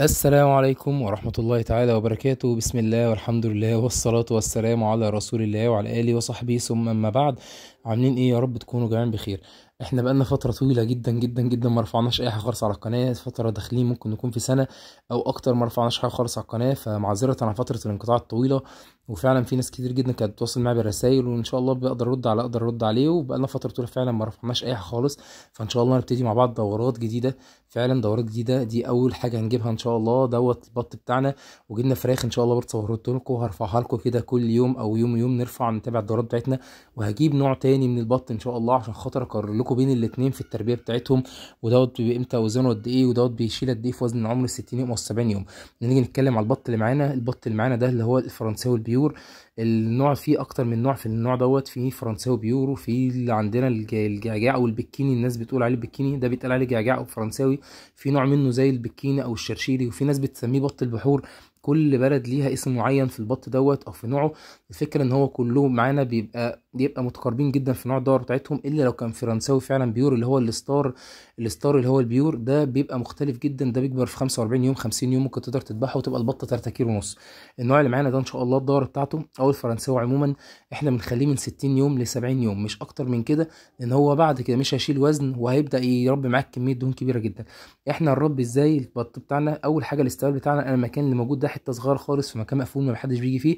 السلام عليكم ورحمة الله تعالى وبركاته بسم الله والحمد لله والصلاة والسلام على رسول الله وعلى آله وصحبه ثم أما بعد عاملين إيه يا رب تكونوا جميعا بخير احنا بقالنا فترة طويلة جدا جدا جدا ما رفعناش أي حاجة خالص على القناة فترة داخلين ممكن نكون في سنة أو أكتر ما رفعناش حاجة خالص على القناة فمعذرة عن فترة الانقطاع الطويلة وفعلا في ناس كتير جدا كانت بتتواصل معايا بالرسايل وان شاء الله بقدر ارد على اقدر ارد عليه وبقالنا فتره طويله فعلا ما رفعناش اي حاجه خالص فان شاء الله نبتدي مع بعض دورات جديده فعلا دورات جديده دي اول حاجه هنجيبها ان شاء الله دوت البط بتاعنا وجبنا فراخ ان شاء الله برضه صورت لكم وهرفعها لكم كده كل يوم او يوم يوم نرفع نتابع الدورات بتاعتنا وهجيب نوع تاني من البط ان شاء الله عشان خاطر اقرر لكم بين الاثنين في التربيه بتاعتهم ودوت امتى وزنه قد ايه ودوت بيشيل قد ايه في وزن عمر 60 يوم او 70 يوم نيجي نتكلم على البط اللي معانا البط اللي معانا ده اللي هو الفرنساوي البيو Gracias. النوع فيه اكتر من نوع في النوع دوت فيه فرنساوي بيورو في اللي عندنا الجعجاع او البكيني الناس بتقول عليه البكيني ده بيتقال عليه جعجاع او فرنساوي في نوع منه زي البكيني او الشرشيلي وفي ناس بتسميه بط البحور كل بلد ليها اسم معين في البط دوت او في نوعه الفكره ان هو كله معانا بيبقى بيبقى متقاربين جدا في نوع الدور بتاعتهم الا لو كان فرنساوي فعلا بيور اللي هو الستار الستار اللي هو البيور ده بيبقى مختلف جدا ده بيكبر في 45 يوم 50 يوم ممكن تقدر تذبحه وتبقى البطه 3 كيلو ونص النوع اللي معانا ده ان شاء الله الدور بتاعته او او الفرنساوي عموما احنا بنخليه من 60 يوم ل 70 يوم مش اكتر من كده لان هو بعد كده مش هيشيل وزن وهيبدا يربي معاك كميه دهون كبيره جدا احنا هنربي ازاي البط بتاعنا اول حاجه الاستوال بتاعنا انا المكان اللي موجود ده حته صغيره خالص في مكان مقفول ما حدش بيجي فيه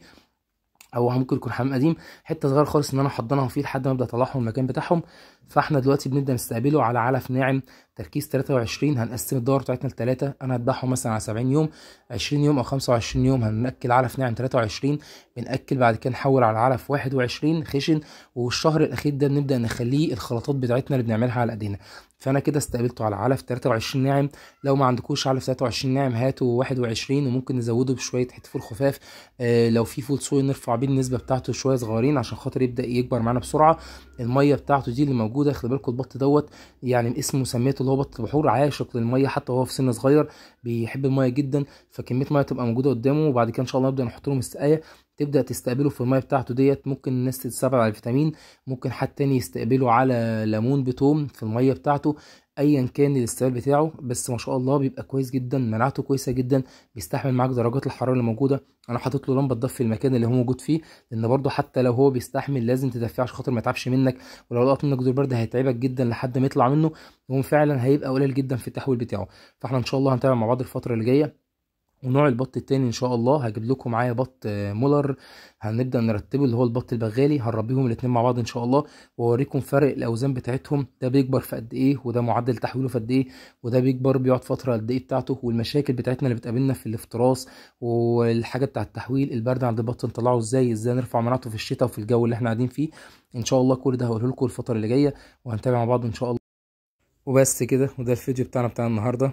او ممكن يكون حمام قديم حته صغيره خالص ان انا حضنهم فيه لحد ما ابدا اطلعهم المكان بتاعهم فاحنا دلوقتي بنبدا نستقبله على علف ناعم تركيز 23 هنقسم الدوره بتاعتنا لثلاثه انا هذبحهم مثلا على 70 يوم 20 يوم او 25 يوم هناكل علف ناعم 23 بناكل بعد كده نحول على علف 21 خشن والشهر الاخير ده بنبدا نخليه الخلطات بتاعتنا اللي بنعملها على ايدينا فانا كده استقبلته على علف 23 ناعم لو ما عندكوش علف 23 ناعم هاتوا 21 وممكن نزوده بشويه حته فول خفاف آه لو في فول صويا نرفع عربيين النسبه بتاعته شويه صغيرين عشان خاطر يبدا يكبر معانا بسرعه الميه بتاعته دي اللي موجوده خلي بالكم البط دوت يعني اسمه سميته اللي هو بط البحور عاشق للميه حتى وهو في سن صغير بيحب الميه جدا فكميه ميه تبقى موجوده قدامه وبعد كده ان شاء الله نبدا نحط لهم السقايه تبدا تستقبله في الميه بتاعته ديت ممكن الناس تستقبل على الفيتامين ممكن حد تاني يستقبله على ليمون بتوم في الميه بتاعته ايا كان الاستعمال بتاعه بس ما شاء الله بيبقى كويس جدا مناعته كويسه جدا بيستحمل معاك درجات الحراره اللي موجوده انا حاطط له لمبه تضفي في المكان اللي هو موجود فيه لان برده حتى لو هو بيستحمل لازم تدفيه عشان خاطر ما يتعبش منك ولو لقط منك دور برد هيتعبك جدا لحد ما يطلع منه وهو فعلا هيبقى قليل جدا في التحويل بتاعه فاحنا ان شاء الله هنتابع مع بعض الفتره اللي جايه ونوع البط التاني ان شاء الله هجيب لكم معايا بط آه، مولر هنبدا نرتبه اللي هو البط البغالي هنربيهم الاتنين مع بعض ان شاء الله واوريكم فرق الاوزان بتاعتهم ده بيكبر في قد ايه وده معدل تحويله في قد ايه وده بيكبر بيقعد فتره قد ايه بتاعته والمشاكل بتاعتنا اللي بتقابلنا في الافتراس والحاجه بتاع التحويل البرد عند البط نطلعه ازاي ازاي نرفع مناعته في الشتاء وفي الجو اللي احنا قاعدين فيه ان شاء الله كل ده هقوله لكم الفتره اللي جايه وهنتابع مع بعض ان شاء الله وبس كده وده الفيديو بتاعنا بتاع النهارده